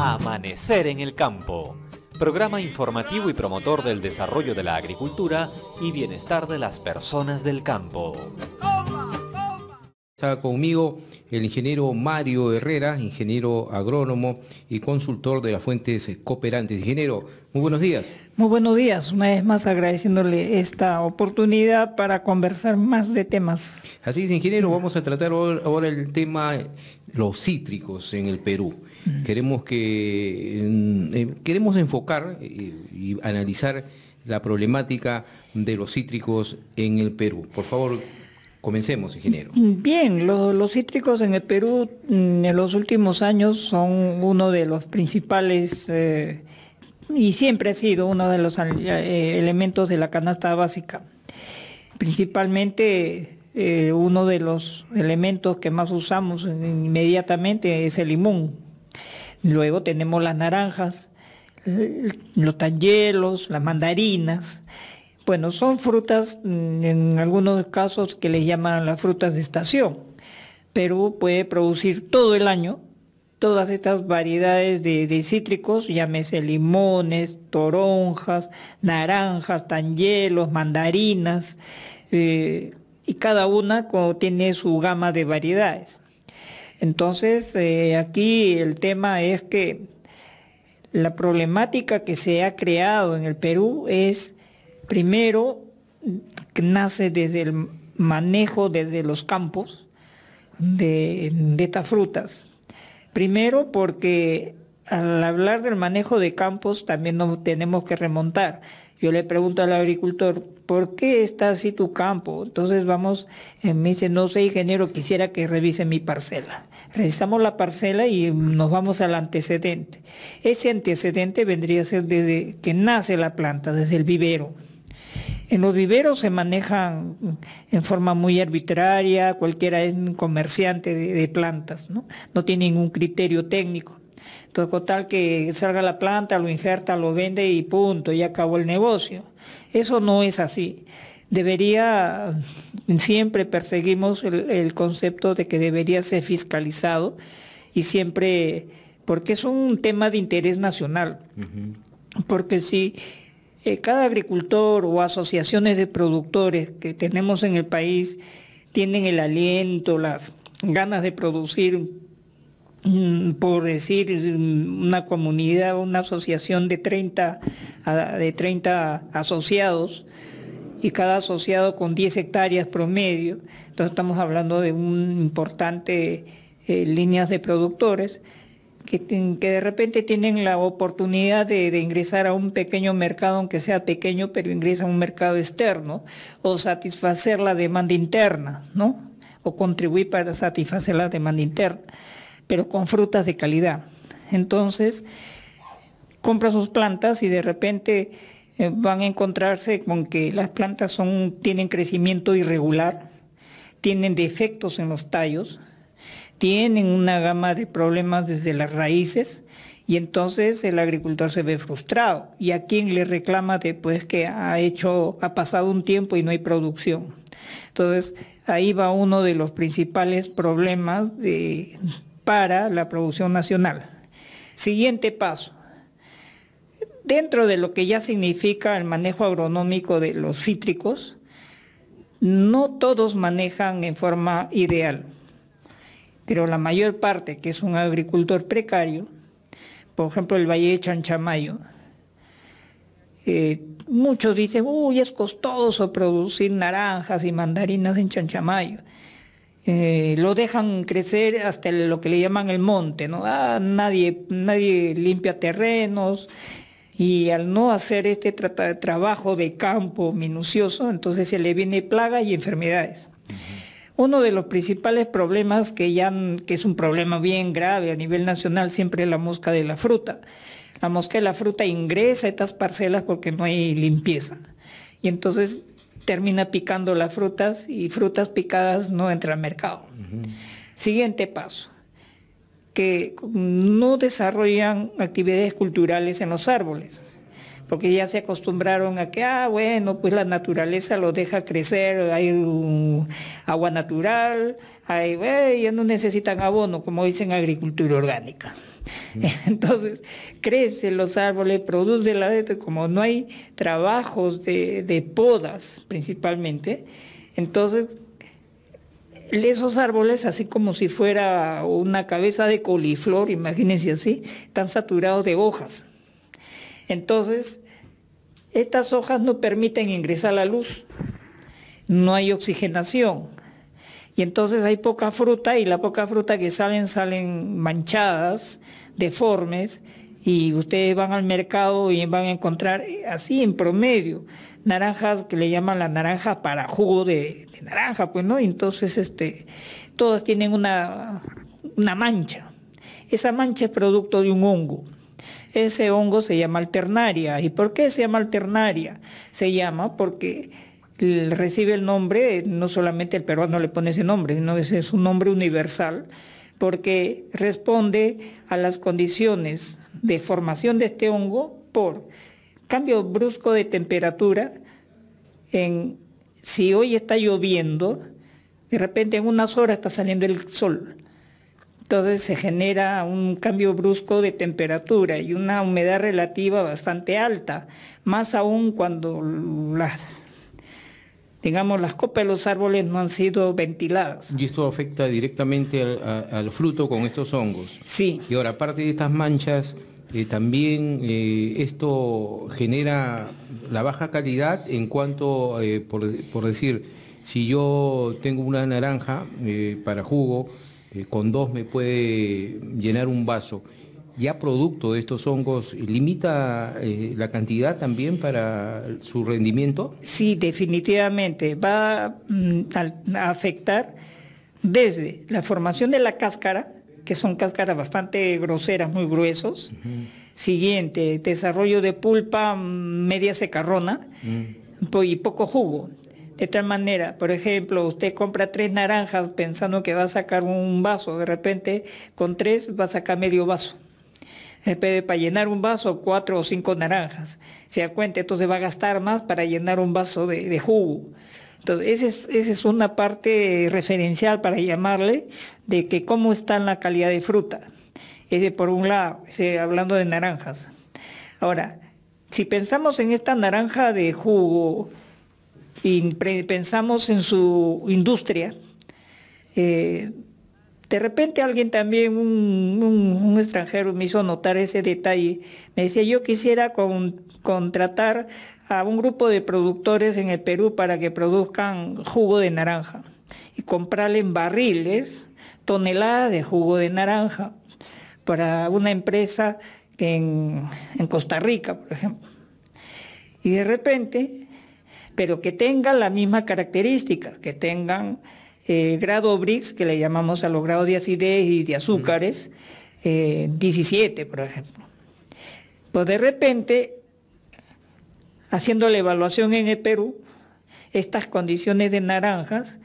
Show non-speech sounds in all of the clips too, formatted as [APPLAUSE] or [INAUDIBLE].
Amanecer en el campo, programa informativo y promotor del desarrollo de la agricultura y bienestar de las personas del campo. Está conmigo el ingeniero Mario Herrera, ingeniero agrónomo y consultor de las fuentes cooperantes. Ingeniero, muy buenos días. Muy buenos días, una vez más agradeciéndole esta oportunidad para conversar más de temas. Así es, ingeniero, vamos a tratar ahora el tema los cítricos en el Perú. Mm. Queremos que mm, eh, queremos enfocar eh, y analizar la problemática de los cítricos en el Perú. Por favor, Comencemos, ingeniero. Bien, los cítricos en el Perú mm, en los últimos años son uno de los principales eh, y siempre ha sido uno de los eh, elementos de la canasta básica. Principalmente eh, uno de los elementos que más usamos inmediatamente es el limón. Luego tenemos las naranjas, los tangelos, las mandarinas bueno, son frutas mm, en algunos casos que les llaman las frutas de estación. Perú puede producir todo el año todas estas variedades de, cítricos, llámese limones, toronjas, naranjas, tangelos, mandarinas, eh, y cada una tiene su gama de variedades. Entonces, eh, aquí el tema es que la problemática que se ha creado en el Perú es Primero, que nace desde el manejo, desde los campos de, estas frutas. Primero, porque al hablar del manejo de campos también nos tenemos que remontar. Yo le pregunto al agricultor, ¿por qué está así tu campo? Entonces vamos, eh, me dice, no sé ingeniero, quisiera que revise mi parcela. Revisamos la parcela y nos vamos al antecedente. Ese antecedente vendría a ser desde que nace la planta, desde el vivero. En los viveros se manejan en forma muy arbitraria, cualquiera es un comerciante de, plantas, ¿no? no tiene ningún criterio técnico. todo tal que salga la planta, lo injerta, lo vende y punto, ya acabó el negocio. Eso no es así. Debería, siempre perseguimos el, concepto de que debería ser fiscalizado y siempre, porque es un tema de interés nacional. Porque si cada agricultor o asociaciones de productores que tenemos en el país tienen el aliento, las ganas de producir, mm, por decir, una comunidad, una asociación de 30, de 30 asociados y cada asociado con 10 hectáreas promedio. Entonces estamos hablando de un importante eh, líneas de productores que, de repente tienen la oportunidad de, ingresar a un pequeño mercado, aunque sea pequeño, pero ingresa a un mercado externo, o satisfacer la demanda interna, ¿no? O contribuir para satisfacer la demanda interna, pero con frutas de calidad. Entonces, compra sus plantas y de repente eh, van a encontrarse con que las plantas son, tienen crecimiento irregular, tienen defectos en los tallos, tienen una gama de problemas desde las raíces y entonces el agricultor se ve frustrado. ¿Y a quien le reclama después que ha hecho, ha pasado un tiempo y no hay producción? Entonces, ahí va uno de los principales problemas para la producción nacional. Siguiente paso. Dentro de lo que ya significa el manejo agronómico de los cítricos, no todos manejan en forma ideal pero la mayor parte, que es un agricultor precario, por ejemplo el Valle de Chanchamayo, eh, muchos dicen, uy, es costoso producir naranjas y mandarinas en Chanchamayo. Eh, lo dejan crecer hasta lo que le llaman el monte, ¿no? Ah, nadie, nadie limpia terrenos y al no hacer este trabajo de campo minucioso, entonces se le viene plaga y enfermedades. Uno de los principales problemas que ya que es un problema bien grave a nivel nacional siempre es la mosca de la fruta. La mosca de la fruta ingresa a estas parcelas porque no hay limpieza. Y entonces termina picando las frutas y frutas picadas no entran al mercado. Siguiente paso, que no desarrollan actividades culturales en los árboles porque ya se acostumbraron a que, ah, bueno, pues la naturaleza lo deja crecer, hay agua natural, hay, ya no necesitan abono, como dicen agricultura orgánica. [LAUGHS] Entonces, crecen los árboles, produce la como no hay trabajos de, de podas principalmente, entonces esos árboles, así como si fuera una cabeza de coliflor, imagínense así, están saturados de hojas. Entonces, estas hojas no permiten ingresar la luz, no hay oxigenación. Y entonces hay poca fruta y la poca fruta que salen salen manchadas, deformes, y ustedes van al mercado y van a encontrar eh, así en promedio naranjas que le llaman la naranja para jugo de, naranja, pues no, entonces este, todas tienen una mancha. Esa mancha es producto de un hongo. Ese hongo se llama alternaria. ¿Y por qué se llama alternaria? Se llama porque recibe el nombre, no solamente el peruano le pone ese nombre, sino ese es un nombre universal, porque responde a las condiciones de formación de este hongo por cambio brusco de temperatura, en, si hoy está lloviendo, de repente en unas horas está saliendo el sol. Entonces se genera un cambio brusco de temperatura y una humedad relativa bastante alta, más aún cuando las, digamos, las copas de los árboles no han sido ventiladas. Y esto afecta directamente al, fruto con estos hongos. Sí. Y ahora, aparte de estas manchas, eh, también eh, esto genera la baja calidad en cuanto, eh, por, por, decir, si yo tengo una naranja para jugo, eh, con dos me puede llenar un vaso. Ya producto de estos hongos, ¿limita eh, la cantidad también para su rendimiento? Sí, definitivamente. Va mm, a, afectar desde la formación de la cáscara, que son cáscaras bastante groseras, muy gruesos. Siguiente, desarrollo de pulpa mm, media secarrona y poco jugo. De tal manera, por ejemplo, usted compra tres naranjas pensando que va a sacar un vaso, de repente con tres va a sacar medio vaso. Después, para llenar un vaso, cuatro o cinco naranjas. Se da cuenta, entonces va a gastar más para llenar un vaso de, jugo. Entonces, esa es, una parte referencial para llamarle de que cómo está la calidad de fruta. de por un lado, hablando de naranjas. Ahora, si pensamos en esta naranja de jugo, y pensamos en su industria, eh, de repente alguien también, un, extranjero, me hizo notar ese detalle. Me decía, yo quisiera contratar a un grupo de productores en el Perú para que produzcan jugo de naranja y comprarle en barriles toneladas de jugo de naranja para una empresa en, en Costa Rica, por ejemplo. Y de repente pero que tengan la misma características, que tengan eh, grado BRICS, que le llamamos a los grados de acidez y de azúcares, 17, eh, por ejemplo. Pues de repente, haciendo la evaluación en el Perú, estas condiciones de naranjas,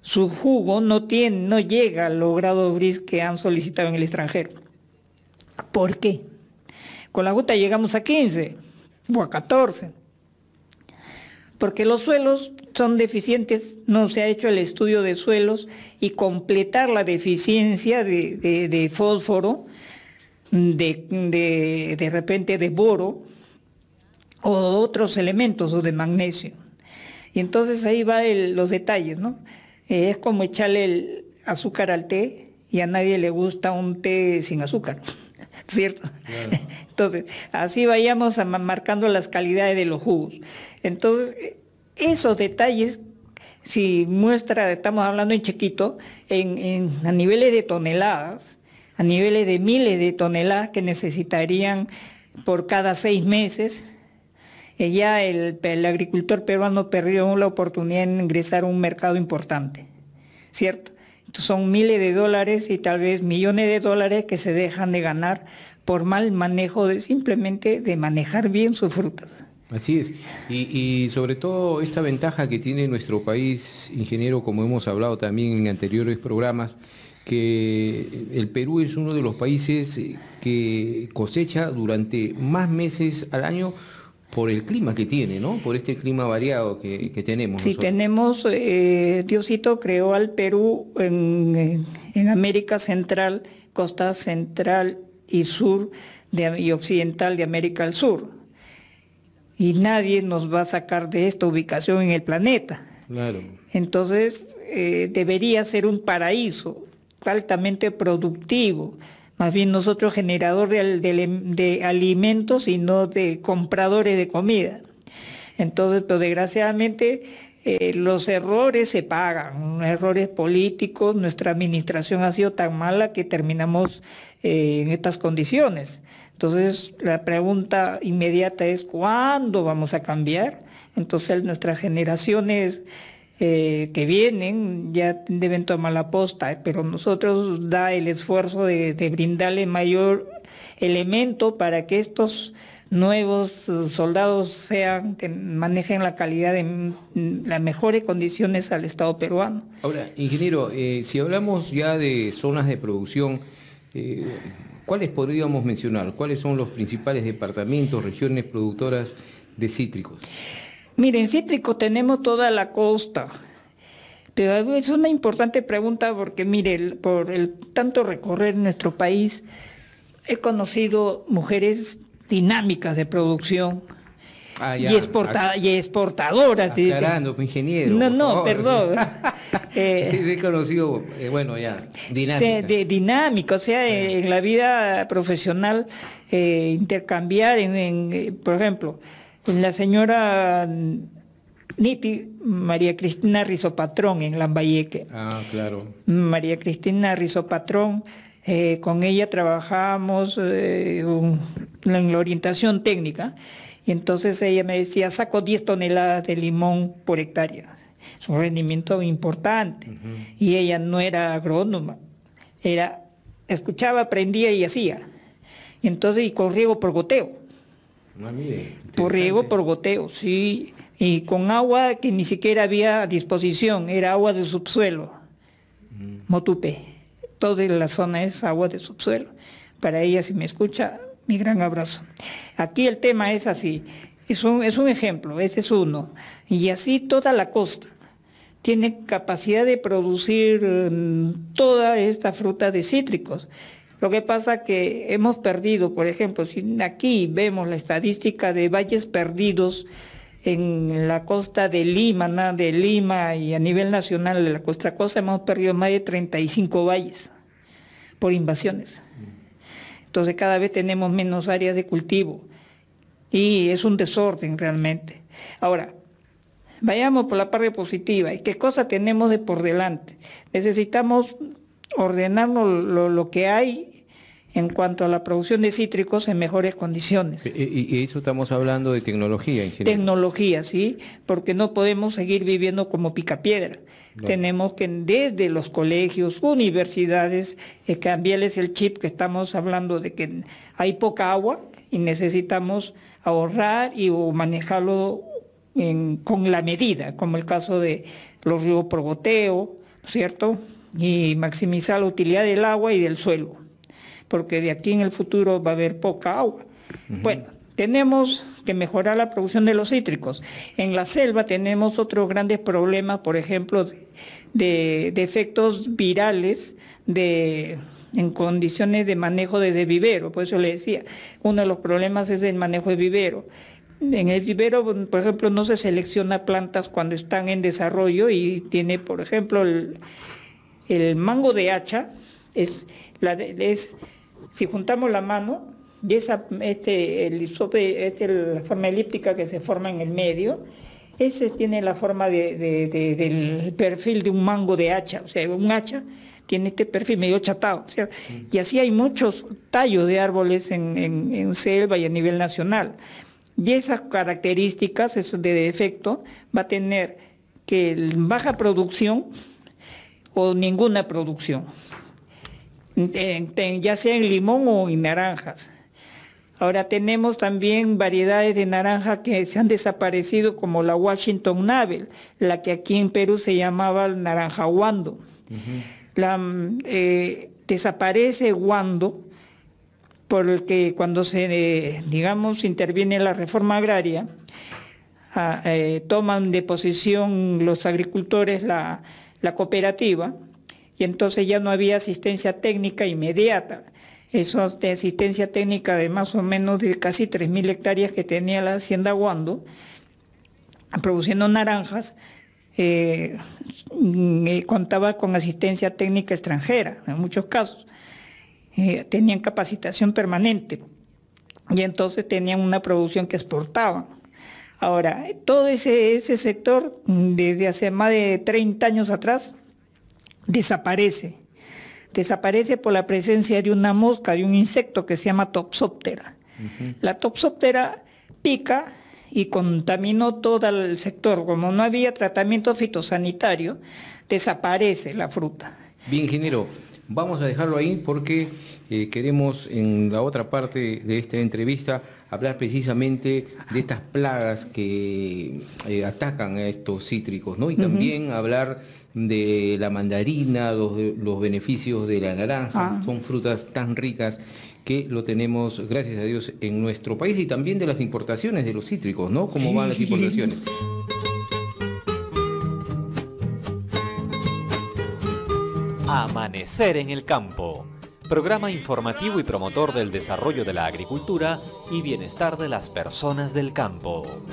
su jugo no, tiene, no llega a los grados que han solicitado en el extranjero. ¿Por qué? Con la gota llegamos a 15 o a 14 porque los suelos son deficientes, no se ha hecho el estudio de suelos y completar la deficiencia de, fósforo, de, repente de boro o otros elementos o de magnesio. Y entonces ahí va los detalles, ¿no? Eh, es como echarle el azúcar al té y a nadie le gusta un té sin azúcar. [LAUGHS] ¿cierto? Entonces, así vayamos marcando las calidades de los jugos. Entonces, esos detalles, si muestra, estamos hablando en chiquito, en, a niveles de toneladas, a niveles de miles de toneladas que necesitarían por cada seis meses, eh, ya el, agricultor peruano perdió la oportunidad de ingresar a un mercado importante, ¿cierto? son miles de dólares y tal vez millones de dólares que se dejan de ganar por mal manejo de simplemente de manejar bien sus frutas. Así es. Y, y, sobre todo esta ventaja que tiene nuestro país, ingeniero, como hemos hablado también en anteriores programas, que el Perú es uno de los países que cosecha durante más meses al año por el clima que tiene, ¿no? Por este clima variado que, tenemos. Sí, tenemos, eh, Diosito creó al Perú en, América Central, costa central y sur de, y occidental de América del Sur. Y nadie nos va a sacar de esta ubicación en el planeta. Claro. Entonces, eh, debería ser un paraíso altamente productivo, más bien nosotros generador em, de, alimentos y no de compradores de comida. Entonces, pues desgraciadamente eh, los errores se pagan, errores políticos, nuestra administración ha sido tan mala que terminamos eh, en estas condiciones. Entonces, la pregunta inmediata es, ¿cuándo vamos a cambiar? Entonces, nuestras generaciones eh, que vienen ya deben tomar la posta, pero nosotros da el esfuerzo de, brindarle mayor elemento para que estos nuevos eh, soldados sean que manejen la calidad en las mejores condiciones al Estado peruano. Ahora, ingeniero, eh, si hablamos ya de zonas de producción, ¿cuáles podríamos mencionar? ¿Cuáles son los principales departamentos, regiones productoras de cítricos? Miren, cítrico tenemos toda la costa, pero es una importante pregunta porque, mire, por el tanto recorrer nuestro país, he conocido mujeres dinámicas de producción ah, y, ah, y, exportadoras. Aclarando, pues, ingeniero. No, no, perdón. [LAUGHS] Eh, sí, sí, he conocido, eh, bueno, ya, dinámica. De, o sea, en, la vida profesional, eh, intercambiar, por ejemplo, la señora Niti, María Cristina Rizopatrón en Lambayeque. Ah, claro. María Cristina Rizopatrón, eh, con ella trabajamos eh, en la orientación técnica. Y entonces ella me decía, saco 10 toneladas de limón por hectárea. Es un rendimiento importante. Y ella no era agrónoma, era, escuchaba, aprendía y hacía. entonces, y con riego por goteo por riego, por goteo, sí. Y con agua que ni siquiera había a disposición, era agua de subsuelo. Mm. Motupe. Toda la zona es agua de subsuelo. Para ella, si me escucha, mi gran abrazo. Aquí el tema es así. Es un, es un ejemplo, ese es uno. Y así toda la costa tiene capacidad de producir mm, toda esta fruta de cítricos. Lo que pasa que hemos perdido, por ejemplo, si aquí vemos la estadística de valles perdidos en la costa de Lima, de Lima y a nivel nacional de la costa costa hemos perdido más de 35 valles por invasiones. Entonces cada vez tenemos menos áreas de cultivo y es un desorden realmente. Ahora, vayamos por la parte positiva. ¿Y qué cosa tenemos de por delante? Necesitamos Ordenar lo, que hay en cuanto a la producción de cítricos en mejores condiciones. Y, eso estamos hablando de tecnología, ingeniero. Tecnología, sí, porque no podemos seguir viviendo como picapiedra. Tenemos que desde los colegios, universidades, eh, cambiarles el chip que estamos hablando de que hay poca agua y necesitamos ahorrar y manejarlo con la medida, como el caso de los ríos por goteo, ¿cierto? y maximizar la utilidad del agua y del suelo, porque de aquí en el futuro va a haber poca agua. Bueno, tenemos que mejorar la producción de los cítricos. En la selva tenemos otros grandes problemas, por ejemplo, de, efectos virales de, en condiciones de manejo desde vivero, por eso le decía, uno de los problemas es el manejo de vivero. En el vivero, por ejemplo, no se selecciona plantas cuando están en desarrollo y tiene, por ejemplo, el, el mango de hacha es, si juntamos la mano y esa, este, el isope, este, la forma elíptica que se forma en el medio, ese tiene la forma del perfil de un mango de hacha, o sea, un hacha tiene este perfil medio chatado. y así hay muchos tallos de árboles en, en, selva y a nivel nacional. Y esas características, eso de defecto, va a tener que baja producción ninguna producción, ya sea en limón o en naranjas. Ahora tenemos también variedades de naranja que se han desaparecido como la Washington Navel, la que aquí en Perú se llamaba naranja Wando. la, eh, desaparece Wando porque cuando se, eh, digamos, interviene la reforma agraria, ah, eh, toman de posesión los agricultores la, la cooperativa y entonces ya no había asistencia técnica inmediata. Eso de asistencia técnica de más o menos de casi 3.000 hectáreas que tenía la hacienda Guando, produciendo naranjas, eh, mm, eh, contaba con asistencia técnica extranjera en muchos casos. Eh, tenían capacitación permanente y entonces tenían una producción que exportaban. Ahora, todo ese, sector mm, desde hace más de 30 años atrás desaparece. Desaparece por la presencia de una mosca, de un insecto que se llama Topsoptera. La Topsoptera pica y contaminó todo el sector. Como no había tratamiento fitosanitario, desaparece la fruta. Bien, ingeniero, vamos a dejarlo ahí porque eh, queremos en la otra parte de esta entrevista hablar precisamente de estas plagas que eh, atacan a estos cítricos, ¿no? Y también hablar de la mandarina, los, beneficios de la naranja, ah. son frutas tan ricas que lo tenemos, gracias a Dios, en nuestro país y también de las importaciones de los cítricos, ¿no? ¿Cómo van las importaciones? Amanecer en el campo programa informativo y promotor del desarrollo de la agricultura y bienestar de las personas del campo.